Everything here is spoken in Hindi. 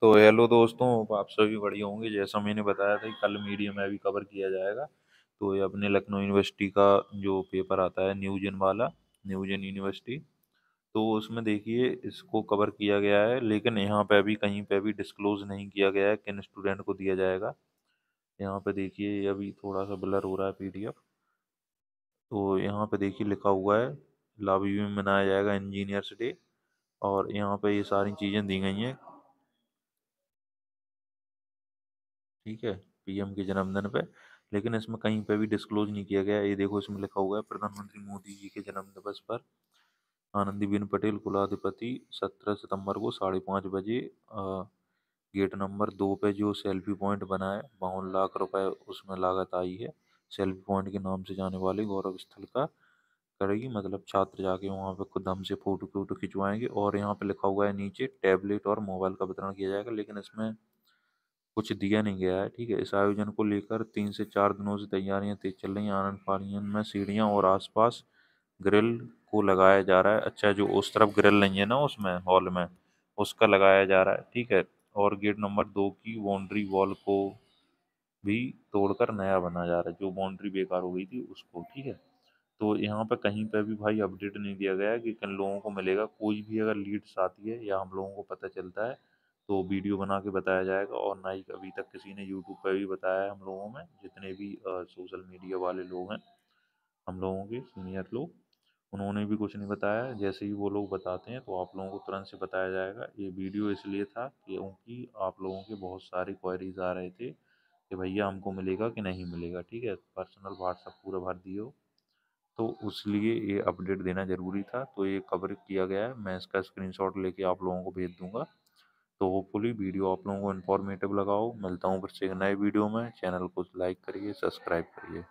तो हेलो दोस्तों आप सभी बढ़िया होंगे जैसा मैंने बताया था कि कल मीडिया में भी कवर किया जाएगा तो ये अपने लखनऊ यूनिवर्सिटी का जो पेपर आता है न्यूजन वाला न्यूजन यूनिवर्सिटी तो उसमें देखिए इसको कवर किया गया है लेकिन यहाँ पे अभी कहीं पे भी डिस्क्लोज नहीं किया गया है किन स्टूडेंट को दिया जाएगा यहाँ पे देखिए अभी थोड़ा सा ब्लर हो रहा है पीडीएफ तो यहाँ पे देखिए लिखा हुआ है लाभ में मनाया जाएगा इंजीनियर्स डे और यहाँ पे ये सारी चीज़ें दी गई हैं ठीक है पीएम के जन्मदिन पे लेकिन इसमें कहीं पे भी डिस्क्लोज नहीं किया गया ये देखो इसमें लिखा हुआ है प्रधानमंत्री मोदी जी के जन्म दिवस पर आनंदीबेन पटेल कुलाधिपति सत्रह सितंबर को साढ़े पाँच बजे गेट नंबर दो पे जो सेल्फी पॉइंट बना है बावन लाख रुपए उसमें लागत आई है सेल्फी पॉइंट के नाम से जाने वाले गौरव स्थल का करेगी मतलब छात्र जाके वहाँ पे खुद हमसे फ़ोटो फोटो खिंचवाएंगे और यहाँ पे लिखा हुआ है नीचे टैबलेट और मोबाइल का वितरण किया जाएगा लेकिन इसमें कुछ दिया नहीं गया है ठीक है इस आयोजन को लेकर तीन से चार दिनों से तैयारियां तेज चल रही हैं आनंद फालियन में सीढ़ियां और आसपास ग्रिल को लगाया जा रहा है अच्छा जो उस तरफ ग्रिल नहीं है ना उसमें हॉल में उसका लगाया जा रहा है ठीक है और गेट नंबर दो की बाउंड्री वॉल को भी तोड़कर नया बना जा रहा है जो बाउंड्री बेकार हो गई थी उसको ठीक है तो यहाँ पर कहीं पर भी भाई अपडेट नहीं दिया गया है कि किन लोगों को मिलेगा कोई भी अगर लीड्स आती है या हम लोगों को पता चलता है तो वीडियो बना के बताया जाएगा और ना ही अभी तक किसी ने यूट्यूब पर भी बताया है हम लोगों में जितने भी सोशल मीडिया वाले लोग हैं हम लोगों के सीनियर लोग उन्होंने भी कुछ नहीं बताया जैसे ही वो लोग बताते हैं तो आप लोगों को तुरंत से बताया जाएगा ये वीडियो इसलिए था क्योंकि आप लोगों के बहुत सारे क्वारीज आ रहे थे कि भैया हमको मिलेगा कि नहीं मिलेगा ठीक है पर्सनल व्हाट्सअप पूरा भर दियो तो लिए ये अपडेट देना ज़रूरी था तो ये कवर किया गया है मैं इसका स्क्रीनशॉट लेके आप लोगों को भेज दूँगा तो होपफुली वीडियो आप लोगों को इन्फॉर्मेटिव लगाओ मिलता हूँ फिर से नए वीडियो में चैनल को लाइक करिए सब्सक्राइब करिए